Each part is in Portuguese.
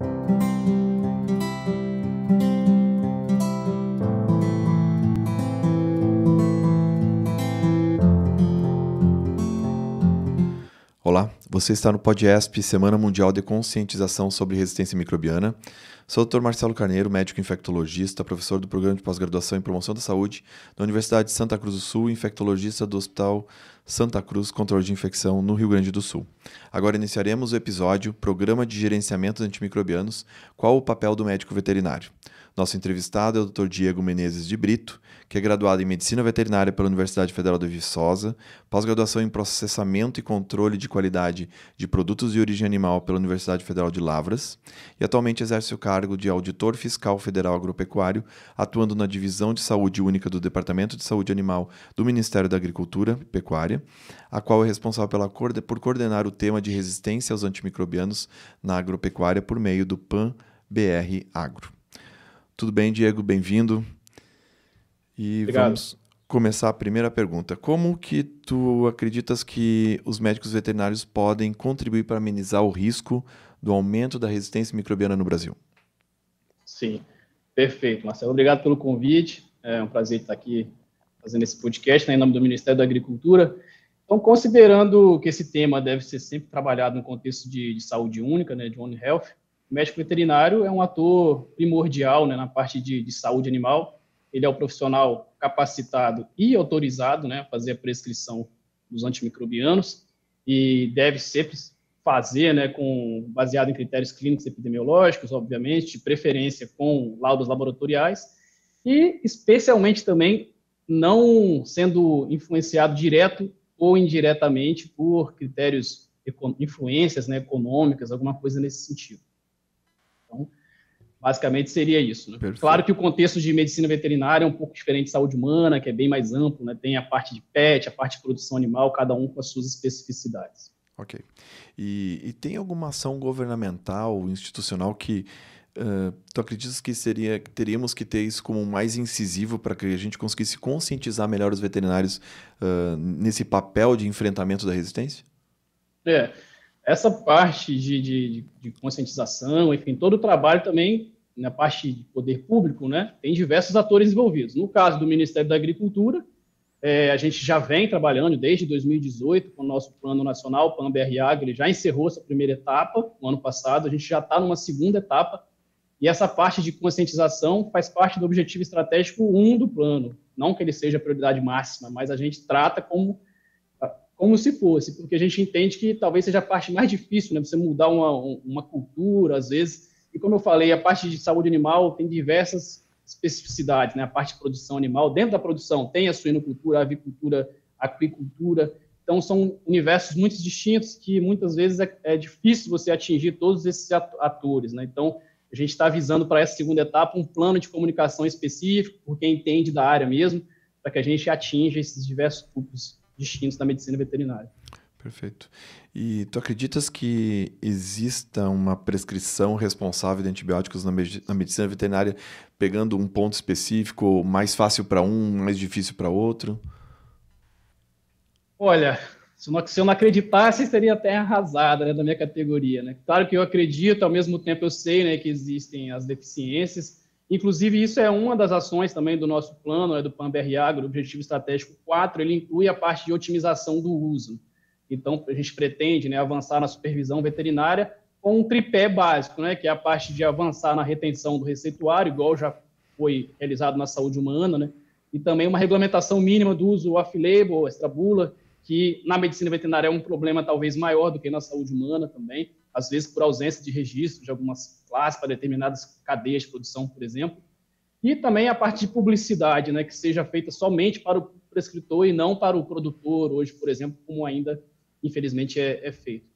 Thank you. Você está no PodESP, Semana Mundial de Conscientização sobre Resistência Microbiana. Sou o Dr. Marcelo Carneiro, médico infectologista, professor do Programa de Pós-Graduação em Promoção da Saúde da Universidade de Santa Cruz do Sul, infectologista do Hospital Santa Cruz Controle de Infecção no Rio Grande do Sul. Agora iniciaremos o episódio Programa de Gerenciamento Antimicrobianos: Qual o papel do médico veterinário? Nosso entrevistado é o Dr. Diego Menezes de Brito, que é graduado em Medicina Veterinária pela Universidade Federal de Viçosa, pós-graduação em Processamento e Controle de Qualidade de Produtos de Origem Animal pela Universidade Federal de Lavras, e atualmente exerce o cargo de Auditor Fiscal Federal Agropecuário, atuando na Divisão de Saúde Única do Departamento de Saúde Animal do Ministério da Agricultura e Pecuária, a qual é responsável pela, por coordenar o tema de resistência aos antimicrobianos na agropecuária por meio do PAN-BR Agro. Tudo bem, Diego? Bem-vindo. E Obrigado. vamos começar a primeira pergunta. Como que tu acreditas que os médicos veterinários podem contribuir para amenizar o risco do aumento da resistência microbiana no Brasil? Sim, perfeito, Marcelo. Obrigado pelo convite. É um prazer estar aqui fazendo esse podcast né, em nome do Ministério da Agricultura. Então, considerando que esse tema deve ser sempre trabalhado no contexto de, de saúde única, né, de One Health, o médico veterinário é um ator primordial né, na parte de, de saúde animal. Ele é o profissional capacitado e autorizado né, a fazer a prescrição dos antimicrobianos e deve sempre fazer, né, com, baseado em critérios clínicos e epidemiológicos, obviamente, de preferência com laudos laboratoriais, e especialmente também não sendo influenciado direto ou indiretamente por critérios, influências né, econômicas, alguma coisa nesse sentido. Basicamente seria isso. Né? Claro que o contexto de medicina veterinária é um pouco diferente de saúde humana, que é bem mais amplo, né? tem a parte de pet, a parte de produção animal, cada um com as suas especificidades. Ok. E, e tem alguma ação governamental, institucional que uh, tu acreditas que seria teríamos que ter isso como mais incisivo para que a gente conseguisse conscientizar melhor os veterinários uh, nesse papel de enfrentamento da resistência? É essa parte de, de, de, conscientização, enfim, todo o trabalho também na parte de poder público, né, tem diversos atores envolvidos. No caso do Ministério da Agricultura, é, a gente já vem trabalhando desde 2018 com o nosso Plano Nacional, o Plano BRA, ele já encerrou essa primeira etapa no ano passado, a gente já está numa segunda etapa, e essa parte de conscientização faz parte do objetivo estratégico 1 do plano. Não que ele seja a prioridade máxima, mas a gente trata como como se fosse, porque a gente entende que talvez seja a parte mais difícil, né? Você mudar uma, uma cultura, às vezes. E como eu falei, a parte de saúde animal tem diversas especificidades, né? A parte de produção animal, dentro da produção, tem a suinocultura, a avicultura, a aquicultura. Então, são universos muito distintos que muitas vezes é, é difícil você atingir todos esses atores, né? Então, a gente está visando para essa segunda etapa um plano de comunicação específico, porque quem entende da área mesmo, para que a gente atinja esses diversos públicos distintos da medicina veterinária. Perfeito. E tu acreditas que exista uma prescrição responsável de antibióticos na, na medicina veterinária, pegando um ponto específico, mais fácil para um, mais difícil para outro? Olha, se eu, não, se eu não acreditasse, seria até arrasada né, da minha categoria. Né? Claro que eu acredito, ao mesmo tempo eu sei né, que existem as deficiências, Inclusive, isso é uma das ações também do nosso plano, é do PAN-BRA, do Objetivo Estratégico 4, ele inclui a parte de otimização do uso. Então, a gente pretende né, avançar na supervisão veterinária com um tripé básico, né, que é a parte de avançar na retenção do receituário, igual já foi realizado na saúde humana, né, e também uma regulamentação mínima do uso off-label, extrabula, que na medicina veterinária é um problema talvez maior do que na saúde humana também, às vezes por ausência de registro de algumas classe, para determinadas cadeias de produção, por exemplo. E também a parte de publicidade, né, que seja feita somente para o prescritor e não para o produtor, hoje, por exemplo, como ainda, infelizmente, é, é feito.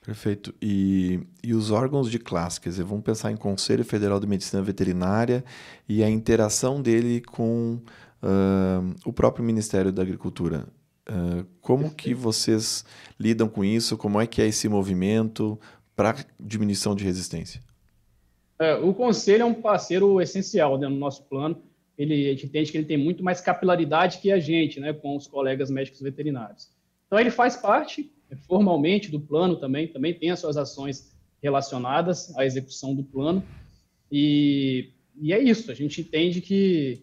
Perfeito. E, e os órgãos de classe, quer dizer, vamos pensar em Conselho Federal de Medicina Veterinária e a interação dele com uh, o próprio Ministério da Agricultura. Uh, como Perfeito. que vocês lidam com isso? Como é que é esse movimento? para diminuição de resistência? É, o conselho é um parceiro essencial né, no nosso plano. Ele, a gente entende que ele tem muito mais capilaridade que a gente, né, com os colegas médicos veterinários. Então, ele faz parte é, formalmente do plano também, também tem as suas ações relacionadas à execução do plano. E, e é isso, a gente entende que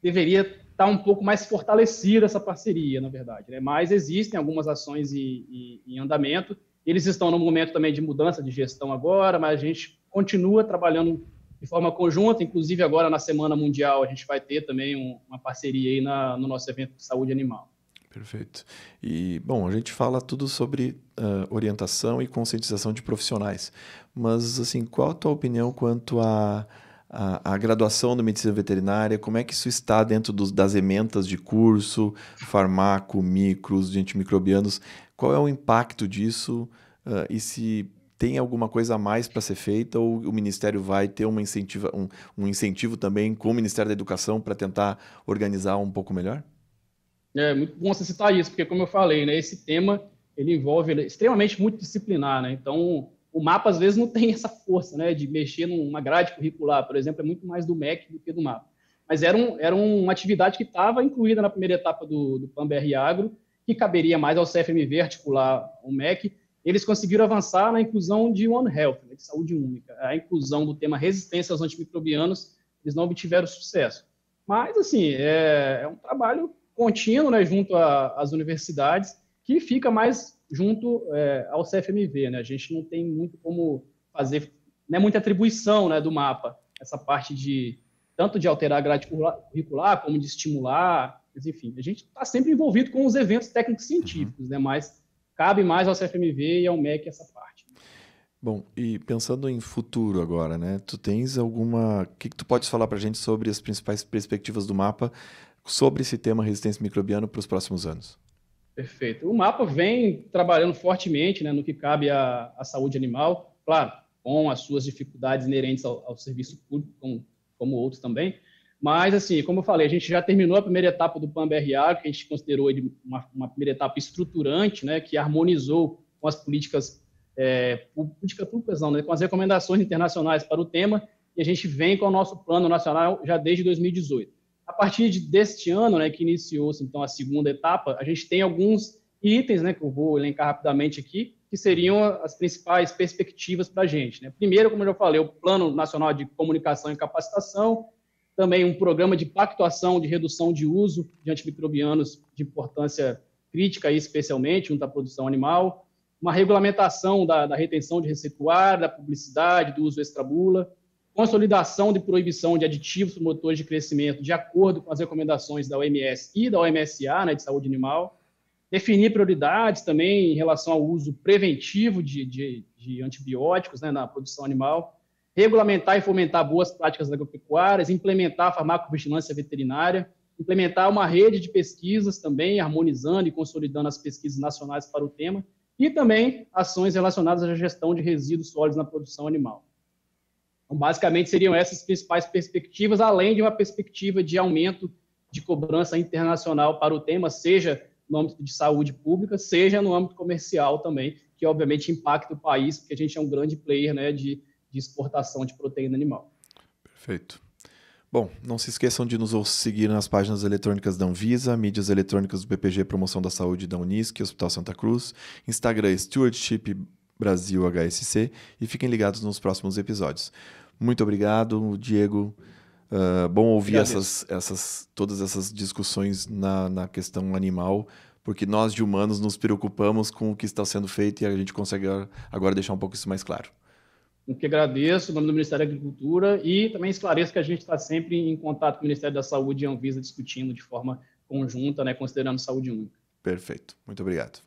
deveria estar tá um pouco mais fortalecida essa parceria, na verdade. Né? Mas existem algumas ações em andamento eles estão no momento também de mudança de gestão agora, mas a gente continua trabalhando de forma conjunta, inclusive agora na Semana Mundial a gente vai ter também um, uma parceria aí na, no nosso evento de saúde animal. Perfeito. E, bom, a gente fala tudo sobre uh, orientação e conscientização de profissionais, mas, assim, qual a tua opinião quanto à a, a, a, graduação da medicina veterinária? Como é que isso está dentro dos, das ementas de curso, farmaco, micros, gente antimicrobianos? qual é o impacto disso uh, e se tem alguma coisa a mais para ser feita ou o Ministério vai ter uma incentiva, um, um incentivo também com o Ministério da Educação para tentar organizar um pouco melhor? É muito bom você citar isso, porque como eu falei, né, esse tema ele envolve ele é extremamente multidisciplinar, né? Então, o mapa às vezes não tem essa força, né, de mexer numa grade curricular, por exemplo, é muito mais do MEC do que do mapa. Mas era, um, era uma atividade que estava incluída na primeira etapa do, do PAN-BR Agro, que caberia mais ao CFMV articular tipo o MEC, eles conseguiram avançar na inclusão de One Health, né, de saúde única. A inclusão do tema resistência aos antimicrobianos, eles não obtiveram sucesso. Mas, assim, é, é um trabalho contínuo né, junto às universidades, que fica mais junto é, ao CFMV. Né? A gente não tem muito como fazer, né, muita atribuição né, do mapa, essa parte de tanto de alterar a grade curricular, como de estimular enfim. A gente está sempre envolvido com os eventos técnicos científicos, uhum. né? Mas cabe mais ao CFMV e ao MEC essa parte. Bom, e pensando em futuro agora, né? Tu tens alguma. O que, que tu pode falar para a gente sobre as principais perspectivas do mapa sobre esse tema resistência microbiana para os próximos anos? Perfeito. O mapa vem trabalhando fortemente né, no que cabe à, à saúde animal, claro, com as suas dificuldades inerentes ao, ao serviço público, como, como outros também, mas, assim, como eu falei, a gente já terminou a primeira etapa do PAN-BRA, que a gente considerou uma, uma, primeira etapa estruturante, né, que harmonizou com as políticas é, políticas públicas, não, né, com as recomendações internacionais para o tema, e a gente vem com o nosso plano nacional já desde 2018. A partir de, deste ano, né, que iniciou-se, então, a segunda etapa, a gente tem alguns itens, né, que eu vou elencar rapidamente aqui, que seriam as principais perspectivas para a gente. Né? Primeiro, como eu já falei, o Plano Nacional de Comunicação e Capacitação, também um programa de pactuação de redução de uso de antimicrobianos de importância crítica, especialmente junto à produção animal, uma regulamentação da, da retenção de receituário, da publicidade, do uso extrabula, consolidação de proibição de aditivos promotores de crescimento de acordo com as recomendações da OMS e da OMSA né, de saúde animal, definir prioridades também em relação ao uso preventivo de, de, de antibióticos né, na produção animal, regulamentar e fomentar boas práticas agropecuárias, implementar a farmacovigilância veterinária, implementar uma rede de pesquisas também, harmonizando e consolidando as pesquisas nacionais para o tema, e também ações relacionadas à gestão de resíduos sólidos na produção animal. Então, basicamente, seriam essas principais perspectivas, além de uma perspectiva de aumento de cobrança internacional para o tema, seja no âmbito de saúde pública, seja no âmbito comercial também, que obviamente impacta o país, porque a gente é um grande player né, de exportação de proteína animal. Perfeito. Bom, não se esqueçam de nos seguir nas páginas eletrônicas da Anvisa, mídias eletrônicas do BPG Promoção da Saúde da Unisc, Hospital Santa Cruz, Instagram Stewardship Brasil HSC e fiquem ligados nos próximos episódios. Muito obrigado, Diego. Uh, bom ouvir essas, essas, todas essas discussões na, na questão animal, porque nós de humanos nos preocupamos com o que está sendo feito e a gente consegue agora deixar um pouco isso mais claro. O que agradeço, em nome do Ministério da Agricultura, e também esclareço que a gente está sempre em contato com o Ministério da Saúde e a Anvisa discutindo de forma conjunta, né, considerando saúde única. Perfeito. Muito obrigado.